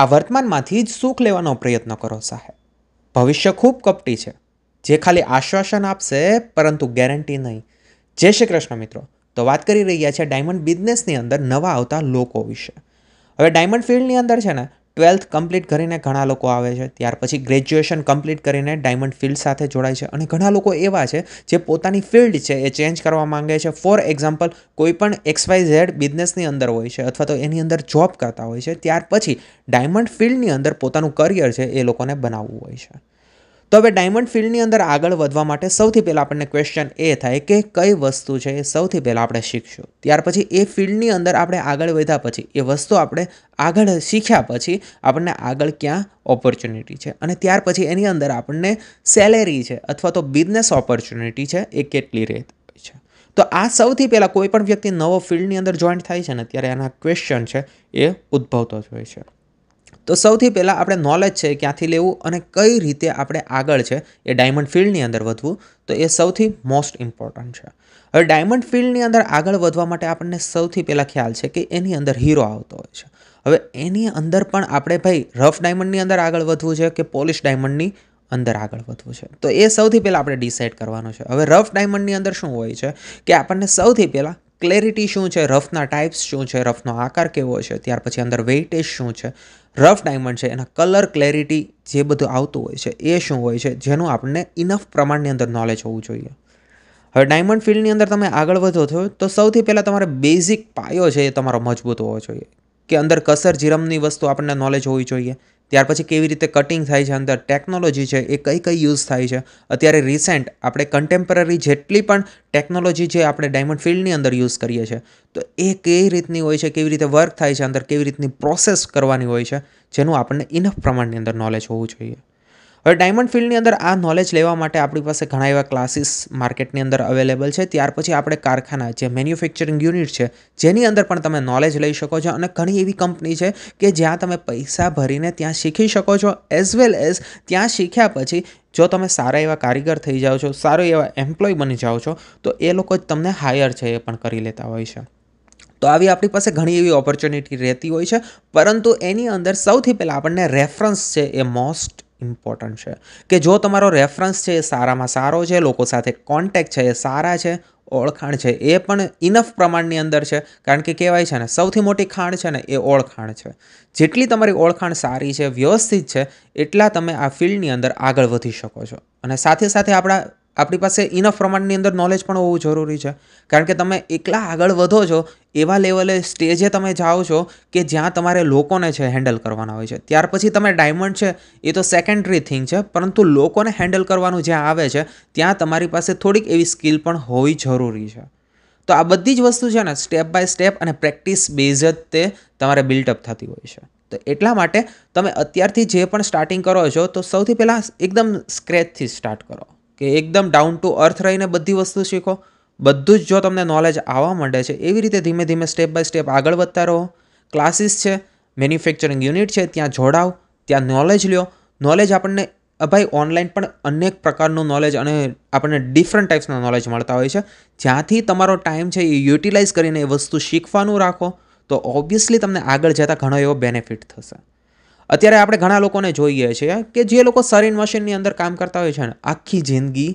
આ વર્તમાનમાંથી જ સુખ લેવાનો પ્રયત્ન કરો સાહેબ ભવિષ્ય ખૂબ કપટી છે જે ખાલી આશ્વાસન આપશે પરંતુ ગેરંટી નહીં જય શ્રી કૃષ્ણ મિત્રો તો વાત કરી રહ્યા છે ડાયમંડ બિઝનેસની અંદર નવા આવતા લોકો વિશે હવે ડાયમંડ ફિલ્ડની અંદર છે ને ટ્વેલ્થ કમ્પ્લીટ કરીને ઘણા લોકો આવે છે ત્યાર પછી ગ્રેજ્યુએશન કમ્પ્લીટ કરીને ડાયમંડ ફિલ્ડ સાથે જોડાય છે અને ઘણા લોકો એવા છે જે પોતાની ફિલ્ડ છે એ ચેન્જ કરવા માંગે છે ફોર એક્ઝામ્પલ કોઈ પણ એક્સવાય ઝેડ બિઝનેસની અંદર હોય છે અથવા તો એની અંદર જોબ કરતા હોય છે ત્યાર પછી ડાયમંડ ફિલ્ડની અંદર પોતાનું કરિયર છે એ લોકોને બનાવવું હોય છે તો હવે ડાયમંડ ફિલ્ડની અંદર આગળ વધવા માટે સૌથી પહેલાં આપણને ક્વેશ્ચન એ થાય કે કઈ વસ્તુ છે એ સૌથી પહેલાં આપણે શીખશું ત્યાર પછી એ ફિલ્ડની અંદર આપણે આગળ વધ્યા પછી એ વસ્તુ આપણે આગળ શીખ્યા પછી આપણને આગળ ક્યાં ઓપોર્ચ્યુનિટી છે અને ત્યાર પછી એની અંદર આપણને સેલેરી છે અથવા તો બિઝનેસ ઓપોર્ચ્યુનિટી છે એ કેટલી રહેતી છે તો આ સૌથી પહેલાં કોઈ પણ વ્યક્તિ નવો ફિલ્ડની અંદર જોઈન્ટ થાય છે ને ત્યારે એના ક્વેશ્ચન છે એ ઉદ્ભવતો જ હોય છે તો સૌથી પહેલાં આપણે નોલેજ છે ક્યાંથી લેવું અને કઈ રીતે આપણે આગળ છે એ ડાયમંડ ફિલ્ડની અંદર વધવું તો એ સૌથી મોસ્ટ ઇમ્પોર્ટન્ટ છે હવે ડાયમંડ ફિલ્ડની અંદર આગળ વધવા માટે આપણને સૌથી પહેલાં ખ્યાલ છે કે એની અંદર હીરો આવતો હોય છે હવે એની અંદર પણ આપણે ભાઈ રફ ડાયમંડની અંદર આગળ વધવું છે કે પોલિશ ડાયમંડની અંદર આગળ વધવું છે તો એ સૌથી પહેલાં આપણે ડિસાઇડ કરવાનું છે હવે રફ ડાયમંડની અંદર શું હોય છે કે આપણને સૌથી પહેલાં ક્લેરિટી શું છે રફના ટાઈપ્સ શું છે રફનો આકાર કેવો છે ત્યાર પછી અંદર વેઇટેજ શું છે રફ ડાયમંડ છે એના કલર ક્લેરિટી જે બધું આવતું હોય છે એ શું હોય છે જેનું આપણને ઇનફ પ્રમાણની અંદર નોલેજ હોવું જોઈએ હવે ડાયમંડ ફિલ્ડની અંદર તમે આગળ વધો છો તો સૌથી પહેલાં તમારે બેઝિક પાયો છે એ તમારો મજબૂત હોવો જોઈએ કે અંદર કસર જીરમની વસ્તુ આપણને નોલેજ હોવી જોઈએ ત્યાર પછી કેવી રીતે કટિંગ થાય છે અંદર ટેકનોલોજી છે એ કઈ કઈ યુઝ થાય છે અત્યારે રિસેન્ટ આપણે કન્ટેમ્પરરી જેટલી પણ ટેકનોલોજી છે આપણે ડાયમંડ ફિલ્ડની અંદર યુઝ કરીએ છીએ તો એ કઈ રીતની હોય છે કેવી રીતે વર્ક થાય છે અંદર કેવી રીતની પ્રોસેસ કરવાની હોય છે જેનું આપણને ઇનફ પ્રમાણની અંદર નોલેજ હોવું જોઈએ હવે ડાયમંડ ફિલ્ડની અંદર આ નોલેજ લેવા માટે આપણી પાસે ઘણા એવા ક્લાસીસ માર્કેટની અંદર અવેલેબલ છે ત્યાર પછી આપણે કારખાના જે મેન્યુફેક્ચરિંગ યુનિટ છે જેની અંદર પણ તમે નોલેજ લઈ શકો છો અને ઘણી એવી કંપની છે કે જ્યાં તમે પૈસા ભરીને ત્યાં શીખી શકો છો એઝ વેલ એઝ ત્યાં શીખ્યા પછી જો તમે સારા એવા કારીગર થઈ જાઓ છો સારો એવા એમ્પ્લોય બની જાઓ છો તો એ લોકો જ તમને હાયર છે એ પણ કરી લેતા હોય છે તો આવી આપણી પાસે ઘણી એવી ઓપોર્ચ્યુનિટી રહેતી હોય છે પરંતુ એની અંદર સૌથી પહેલાં આપણને રેફરન્સ છે એ મોસ્ટ ઇમ્પોર્ટન્ટ છે કે જો તમારો રેફરન્સ છે એ સારામાં સારો છે લોકો સાથે કોન્ટેક છે એ સારા છે ઓળખાણ છે એ પણ ઇનફ પ્રમાણની અંદર છે કારણ કે કહેવાય છે ને સૌથી મોટી ખાણ છે ને એ ઓળખાણ છે જેટલી તમારી ઓળખાણ સારી છે વ્યવસ્થિત છે એટલા તમે આ ફિલ્ડની અંદર આગળ વધી શકો છો અને સાથે સાથે આપણા આપણી પાસે ઇનફ પ્રમાણની અંદર નોલેજ પણ હોવું જરૂરી છે કારણ કે તમે એકલા આગળ વધો છો એવા લેવલે સ્ટેજે તમે જાઓ છો કે જ્યાં તમારે લોકોને છે હેન્ડલ કરવાના હોય છે ત્યાર પછી તમે ડાયમંડ છે એ તો સેકન્ડરી થિંગ છે પરંતુ લોકોને હેન્ડલ કરવાનું જ્યાં આવે છે ત્યાં તમારી પાસે થોડીક એવી સ્કિલ પણ હોવી જરૂરી છે તો આ બધી જ વસ્તુ છે ને સ્ટેપ બાય સ્ટેપ અને પ્રેક્ટિસ બેઝ જ તે તમારે બિલ્ડઅપ થતી હોય છે તો એટલા માટે તમે અત્યારથી જે પણ સ્ટાર્ટિંગ કરો છો તો સૌથી પહેલાં એકદમ સ્ક્રેચથી સ્ટાર્ટ કરો કે એકદમ ડાઉન ટુ અર્થ રહીને બધી વસ્તુ શીખો બધું જ જો તમને નોલેજ આવવા માંડે છે એવી રીતે ધીમે ધીમે સ્ટેપ બાય સ્ટેપ આગળ વધતા રહો ક્લાસીસ છે મેન્યુફેક્ચરિંગ યુનિટ છે ત્યાં જોડાવ ત્યાં નોલેજ લ્યો નોલેજ આપણને ભાઈ ઓનલાઈન પણ અનેક પ્રકારનું નોલેજ અને આપણને ડિફરન્ટ ટાઈપ્સના નોલેજ મળતા હોય છે જ્યાંથી તમારો ટાઈમ છે એ યુટિલાઇઝ કરીને એ વસ્તુ શીખવાનું રાખો તો ઓબ્વિયસલી તમને આગળ જતાં ઘણો એવો બેનિફિટ થશે અત્યારે આપણે ઘણા લોકોને જોઈએ છીએ કે જે લોકો સરેન મશીનની અંદર કામ કરતા હોય છે ને આખી જિંદગી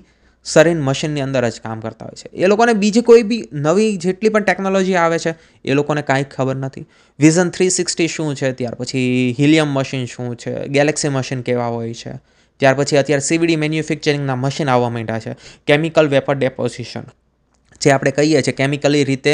સરેન મશીનની અંદર જ કામ કરતા હોય છે એ લોકોને બીજી કોઈ બી નવી જેટલી પણ ટેકનોલોજી આવે છે એ લોકોને કાંઈ ખબર નથી વિઝન થ્રી સિક્સટી શું છે ત્યાર પછી હિલિયમ મશીન શું છે ગેલેક્સી મશીન કેવા હોય છે ત્યાર પછી અત્યારે સીવીડી મેન્યુફેક્ચરિંગના મશીન આવવા માંડ્યા છે કેમિકલ વેપર ડેપોઝિશન જે આપણે કહીએ છીએ કેમિકલી રીતે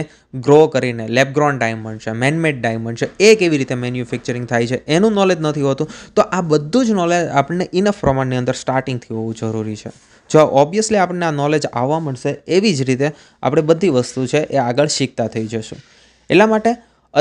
ગ્રો કરીને લેબગ્રોન ડાયમંડ છે મેનમેડ ડાયમંડ છે એ કેવી રીતે મેન્યુફેક્ચરિંગ થાય છે એનું નોલેજ નથી હોતું તો આ બધું જ નોલેજ આપણને ઇનફ પ્રમાણની અંદર સ્ટાર્ટિંગથી હોવું જરૂરી છે જો ઓબ્વિયસલી આપણને આ નોલેજ આવવા મળશે એવી જ રીતે આપણે બધી વસ્તુ છે એ આગળ શીખતા થઈ જશું એટલા માટે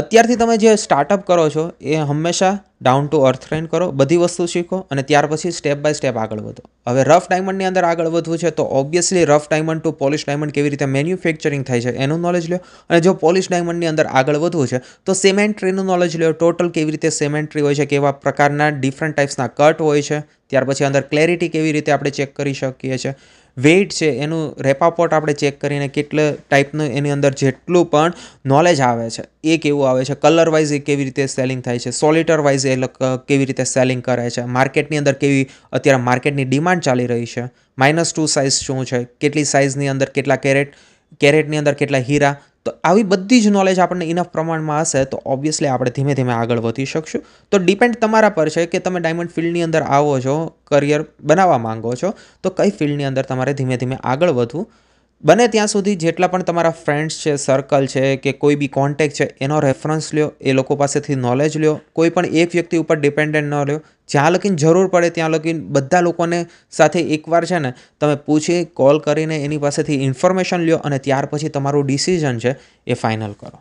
અત્યારથી તમે જે સ્ટાર્ટઅપ કરો છો એ હંમેશા ડાઉન ટુ અર્થ ટ્રેન કરો બધી વસ્તુ શીખો અને ત્યાર પછી સ્ટેપ બાય સ્ટેપ આગળ વધો હવે રફ ડાયમંડની અંદર આગળ વધવું છે તો obviously rough diamond to polish diamond કેવી રીતે મેન્યુફેક્ચરિંગ થાય છે એનું નોલેજ લો અને જો પોલિશ ડાયમંડની અંદર આગળ વધવું છે તો સિમેન્ટ્રીનું નોલેજ લો ટોટલ કેવી રીતે સિમેન્ટ્રી હોય છે કેવા પ્રકારના ડિફરન્ટ ટાઈપ્સના કટ હોય છે ત્યાર પછી અંદર ક્લેરિટી કેવી રીતે આપણે ચેક કરી શકીએ છીએ વેઇટ છે એનું રેપાપોર્ટ આપણે ચેક કરીને કેટલા ટાઈપનું એની અંદર જેટલું પણ નોલેજ આવે છે એ કેવું આવે છે કલર વાઇઝ એ કેવી રીતે સેલિંગ થાય છે સોલિટર વાઇઝ એ કેવી રીતે સેલિંગ કરે છે માર્કેટની અંદર કેવી અત્યારે માર્કેટની ડિમાન્ડ ચાલી રહી છે માઇનસ ટુ સાઇઝ શું છે કેટલી સાઇઝની અંદર કેટલા કેરેટ કેરેટની અંદર કેટલા હીરા તો આવી બધી જ નોલેજ આપણને ઇનફ પ્રમાણમાં હશે તો ઓબ્વિયસલી આપણે ધીમે ધીમે આગળ વધી શકશું તો ડિપેન્ડ તમારા પર છે કે તમે ડાયમંડ ફિલ્ડની અંદર આવો છો કરિયર બનાવવા માંગો છો તો કઈ ફિલ્ડની અંદર તમારે ધીમે ધીમે આગળ વધવું બને ત્યાં સુધી જેટલા પણ તમારા ફ્રેન્ડ્સ છે સર્કલ છે કે કોઈ બી કોન્ટેક છે એનો રેફરન્સ લ્યો એ લોકો પાસેથી નોલેજ લ્યો કોઈ પણ એક વ્યક્તિ ઉપર ડિપેન્ડન્ટ ન લ્યો જ્યાં લગીન જરૂર પડે ત્યાં લગીન બધા લોકોને સાથે એકવાર છે ને તમે પૂછી કોલ કરીને એની પાસેથી ઇન્ફોર્મેશન લ્યો અને ત્યાર પછી તમારું ડિસિઝન છે એ ફાઇનલ કરો